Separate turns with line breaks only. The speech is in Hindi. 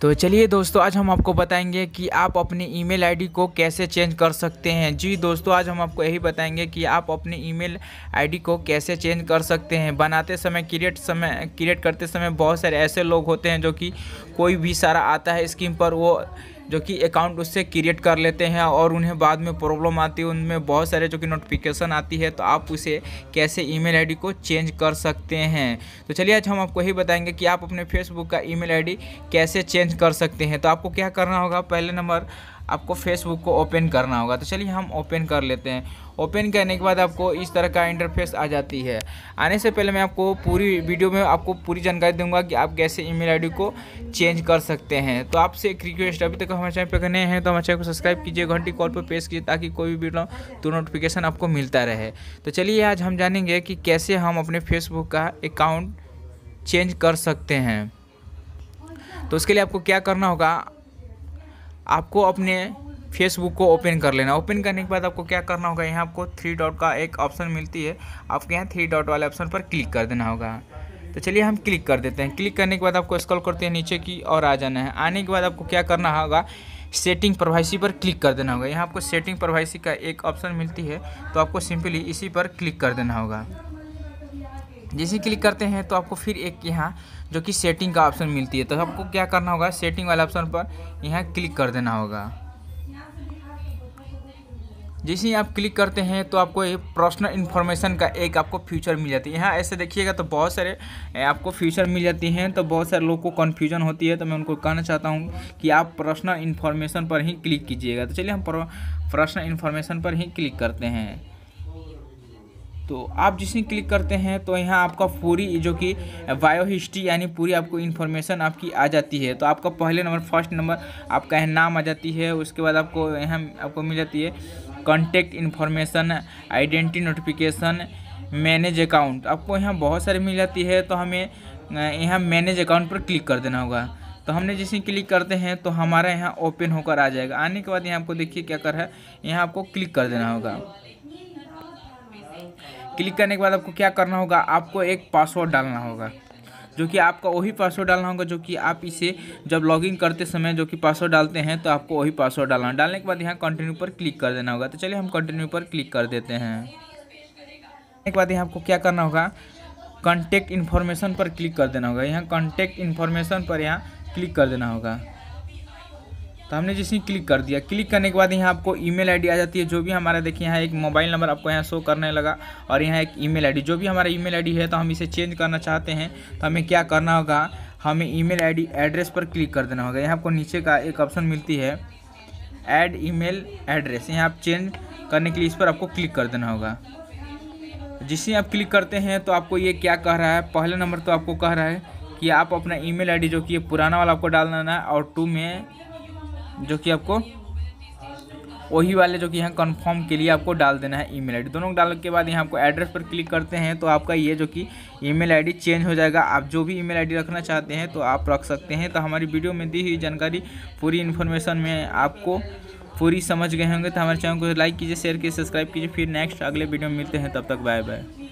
तो चलिए दोस्तों आज हम आपको बताएंगे कि आप अपनी ईमेल आईडी को कैसे चेंज कर सकते हैं जी दोस्तों आज हम आपको यही बताएंगे कि आप अपनी ईमेल आईडी को कैसे चेंज कर सकते हैं बनाते समय क्रिएट समय क्रिएट करते समय बहुत सारे ऐसे लोग होते हैं जो कि कोई भी सारा आता है स्कीम पर वो जो कि अकाउंट उससे क्रिएट कर लेते हैं और उन्हें बाद में प्रॉब्लम आती है उनमें बहुत सारे जो कि नोटिफिकेशन आती है तो आप उसे कैसे ईमेल आईडी को चेंज कर सकते हैं तो चलिए आज हम आपको यही बताएंगे कि आप अपने फेसबुक का ईमेल आईडी कैसे चेंज कर सकते हैं तो आपको क्या करना होगा पहले नंबर आपको फेसबुक को ओपन करना होगा तो चलिए हम ओपन कर लेते हैं ओपन करने के बाद आपको इस तरह का इंटरफेस आ जाती है आने से पहले मैं आपको पूरी वीडियो में आपको पूरी जानकारी दूंगा कि आप कैसे ईमेल आईडी को चेंज कर सकते हैं तो आपसे एक रिक्वेस्ट अभी तक हमारे चैनल पर नए हैं तो हमारे चैनल को सब्सक्राइब कीजिए घंटी कॉल पर प्रेस कीजिए ताकि कोई भी वीडियो तो नोटिफिकेशन आपको मिलता रहे तो चलिए आज हम जानेंगे कि कैसे हम अपने फेसबुक का अकाउंट चेंज कर सकते हैं तो उसके लिए आपको क्या करना होगा आपको अपने फेसबुक को ओपन कर लेना ओपन करने के बाद आपको क्या करना होगा यहाँ आपको थ्री डॉट का एक ऑप्शन मिलती है आपके यहाँ थ्री डॉट वाले ऑप्शन पर क्लिक कर देना होगा तो चलिए हम क्लिक कर देते हैं क्लिक करने के बाद आपको स्क्रॉल करते हैं नीचे की और आ जाना है आने के बाद आपको क्या करना होगा सेटिंग प्रोवाइसी पर क्लिक कर देना होगा यहाँ आपको सेटिंग प्रोवाइसी का एक ऑप्शन मिलती है तो आपको सिंपली इसी पर क्लिक कर देना होगा जैसे क्लिक करते हैं तो आपको फिर एक यहाँ जो कि सेटिंग का ऑप्शन मिलती है तो आपको क्या करना होगा सेटिंग वाले ऑप्शन पर यहाँ क्लिक कर देना होगा जैसे ही आप क्लिक करते हैं तो आपको ये पर्सनल इन्फॉर्मेशन का एक आपको फ्यूचर मिल जाती है यहाँ ऐसे देखिएगा तो बहुत सारे आपको फ्यूचर मिल जाती हैं तो बहुत सारे लोग को कन्फ्यूजन होती है तो मैं उनको कहना चाहता हूँ कि आप पर्सनल इन्फॉर्मेशन पर ही क्लिक कीजिएगा तो चलिए हम पर्सनल इन्फॉर्मेशन पर ही क्लिक करते हैं तो आप जिसे क्लिक करते हैं तो यहाँ आपका पूरी जो कि बायो हिस्ट्री यानी पूरी आपको इन्फॉर्मेशन आपकी आ जाती है तो आपका पहले नंबर फर्स्ट नंबर आपका यहाँ नाम आ जाती है उसके बाद आपको यहाँ आपको मिल जाती है contact information identity notification manage account आपको यहाँ बहुत सारी मिल जाती है तो हमें यहाँ मैनेज अकाउंट पर क्लिक कर देना होगा तो हमने जैसे क्लिक करते हैं तो हमारा यहाँ ओपन होकर आ जाएगा आने के बाद यहाँ आपको देखिए क्या कर है यहाँ आपको क्लिक कर देना होगा क्लिक करने के बाद आपको क्या करना होगा आपको एक पासवर्ड डालना होगा जो कि आपका वही पासवर्ड डालना होगा जो कि आप इसे जब लॉगिन करते समय जो कि पासवर्ड डालते हैं तो आपको वही पासवर्ड डालना डालने के बाद यहाँ कंटिन्यू पर क्लिक कर देना होगा तो चलिए हम कंटिन्यू पर क्लिक कर देते हैं एक बाद यहाँ आपको क्या करना होगा कॉन्टैक्ट इन्फॉर्मेशन पर क्लिक कर देना होगा यहाँ कॉन्टैक्ट इन्फॉर्मेशन पर यहाँ क्लिक कर देना होगा तो हमने जैसे ही क्लिक कर दिया क्लिक करने के बाद यहाँ आपको ईमेल आईडी आ जाती है जो भी हमारा देखिए यहाँ एक मोबाइल नंबर आपको यहाँ शो करने लगा और यहाँ एक ईमेल आईडी जो भी हमारा ईमेल आईडी है तो हम इसे चेंज करना चाहते हैं तो हमें क्या करना होगा हमें ईमेल आईडी एड्रेस पर क्लिक कर देना होगा यहाँ आपको नीचे का एक ऑप्शन मिलती है ई मेल एड्रेस यहाँ आप चेंज करने के लिए इस पर आपको क्लिक कर देना होगा जिससे आप क्लिक करते हैं तो आपको ये क्या कह रहा है पहले नंबर तो आपको कह रहा है कि आप अपना ईमेल आईडी जो कि ये पुराना वाला आपको डाल देना है और टू में जो कि आपको वही वाले जो कि यहाँ कन्फर्म के लिए आपको डाल देना है ईमेल आईडी दोनों डाल के बाद यहाँ आपको एड्रेस पर क्लिक करते हैं तो आपका ये जो कि ईमेल आईडी चेंज हो जाएगा आप जो भी ईमेल आईडी रखना चाहते हैं तो आप रख सकते हैं तो हमारी वीडियो में दी हुई जानकारी पूरी इन्फॉर्मेशन में आपको पूरी समझ गए होंगे तो हमारे चैनल को लाइक कीजिए शेयर कीजिए सब्सक्राइब कीजिए फिर नेक्स्ट अगले वीडियो में मिलते हैं तब तक बाय बाय